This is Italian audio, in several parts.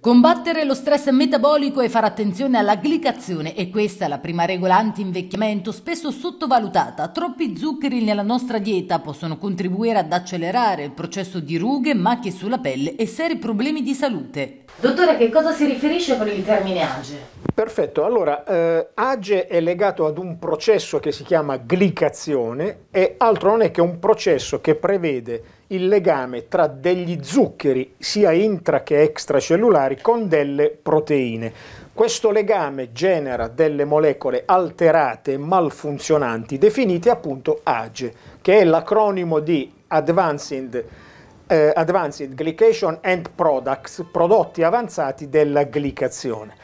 Combattere lo stress metabolico e fare attenzione alla glicazione è questa la prima regola anti-invecchiamento, spesso sottovalutata. Troppi zuccheri nella nostra dieta possono contribuire ad accelerare il processo di rughe, macchie sulla pelle e seri problemi di salute. Dottore, a che cosa si riferisce con il termine age? Perfetto, allora eh, age è legato ad un processo che si chiama glicazione e altro non è che un processo che prevede il legame tra degli zuccheri, sia intra che extracellulari, con delle proteine. Questo legame genera delle molecole alterate, malfunzionanti, definite appunto AGE, che è l'acronimo di Advanced, eh, Advanced Glycation End Products, prodotti avanzati della glicazione.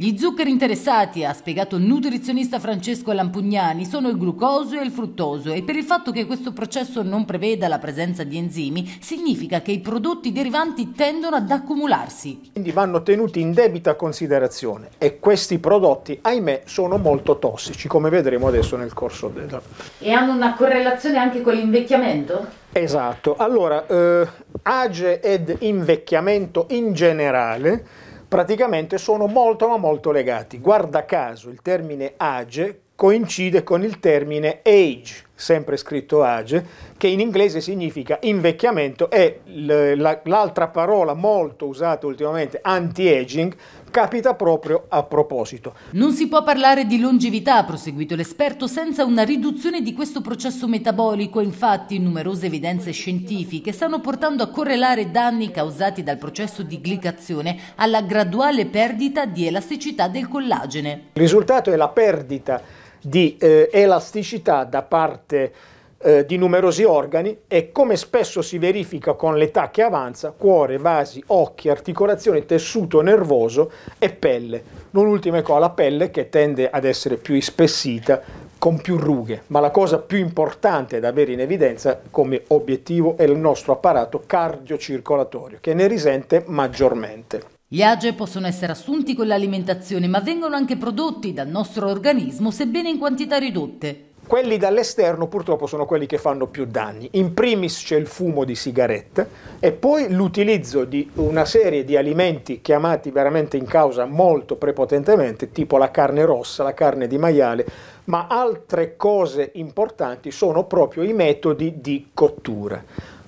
Gli zuccheri interessati, ha spiegato il nutrizionista Francesco Lampugnani, sono il glucosio e il fruttoso e per il fatto che questo processo non preveda la presenza di enzimi, significa che i prodotti derivanti tendono ad accumularsi. Quindi vanno tenuti in debita considerazione e questi prodotti, ahimè, sono molto tossici, come vedremo adesso nel corso del... E hanno una correlazione anche con l'invecchiamento? Esatto, allora eh, age ed invecchiamento in generale praticamente sono molto ma molto legati. Guarda caso il termine age coincide con il termine age, sempre scritto age, che in inglese significa invecchiamento e l'altra parola molto usata ultimamente, anti-aging, capita proprio a proposito. Non si può parlare di longevità, ha proseguito l'esperto, senza una riduzione di questo processo metabolico. Infatti, numerose evidenze scientifiche stanno portando a correlare danni causati dal processo di glicazione alla graduale perdita di elasticità del collagene. Il risultato è la perdita di eh, elasticità da parte eh, di numerosi organi e come spesso si verifica con l'età che avanza, cuore, vasi, occhi, articolazioni, tessuto nervoso e pelle. Non ultima cosa la pelle che tende ad essere più ispessita con più rughe, ma la cosa più importante da avere in evidenza come obiettivo è il nostro apparato cardiocircolatorio che ne risente maggiormente. Gli AGE possono essere assunti con l'alimentazione, ma vengono anche prodotti dal nostro organismo, sebbene in quantità ridotte. Quelli dall'esterno purtroppo sono quelli che fanno più danni. In primis c'è il fumo di sigarette e poi l'utilizzo di una serie di alimenti chiamati veramente in causa molto prepotentemente, tipo la carne rossa, la carne di maiale, ma altre cose importanti sono proprio i metodi di cottura.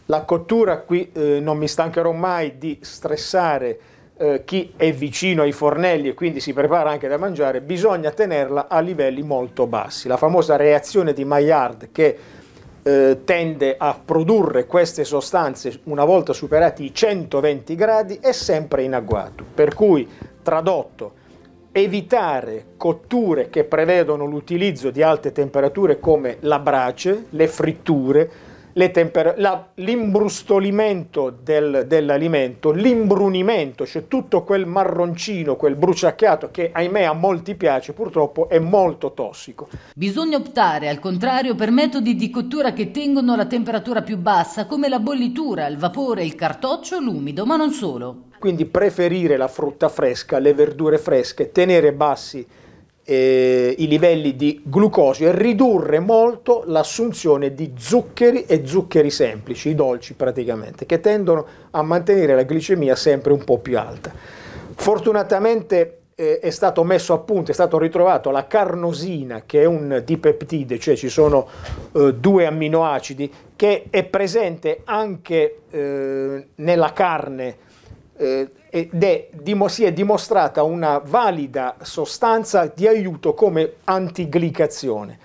La cottura qui eh, non mi stancherò mai di stressare eh, chi è vicino ai fornelli e quindi si prepara anche da mangiare, bisogna tenerla a livelli molto bassi. La famosa reazione di Maillard che eh, tende a produrre queste sostanze una volta superati i 120 gradi è sempre in agguato, per cui tradotto evitare cotture che prevedono l'utilizzo di alte temperature come la brace, le fritture, l'imbrustolimento del, dell'alimento, l'imbrunimento, cioè tutto quel marroncino, quel bruciacchiato che ahimè a molti piace, purtroppo è molto tossico. Bisogna optare al contrario per metodi di cottura che tengono la temperatura più bassa, come la bollitura, il vapore, il cartoccio, l'umido, ma non solo. Quindi preferire la frutta fresca, le verdure fresche, tenere bassi eh, i livelli di glucosio e ridurre molto l'assunzione di zuccheri e zuccheri semplici, i dolci praticamente, che tendono a mantenere la glicemia sempre un po' più alta. Fortunatamente eh, è stato messo a punto, è stato ritrovato la carnosina, che è un dipeptide, cioè ci sono eh, due amminoacidi, che è presente anche eh, nella carne eh, ed è, si è dimostrata una valida sostanza di aiuto come antiglicazione.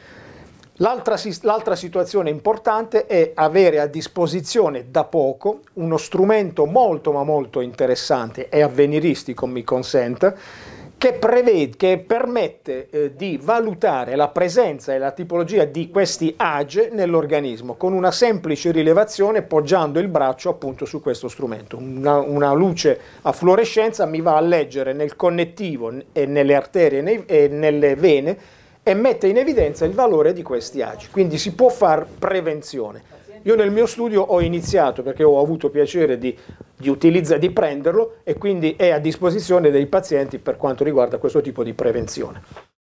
L'altra situazione importante è avere a disposizione da poco uno strumento molto ma molto interessante e avveniristico, mi consente, che, prevede, che permette eh, di valutare la presenza e la tipologia di questi age nell'organismo con una semplice rilevazione poggiando il braccio appunto su questo strumento. Una, una luce a fluorescenza mi va a leggere nel connettivo e nelle arterie nei, e nelle vene e mette in evidenza il valore di questi agi. Quindi si può fare prevenzione. Io nel mio studio ho iniziato perché ho avuto piacere di, di, utilizza, di prenderlo e quindi è a disposizione dei pazienti per quanto riguarda questo tipo di prevenzione.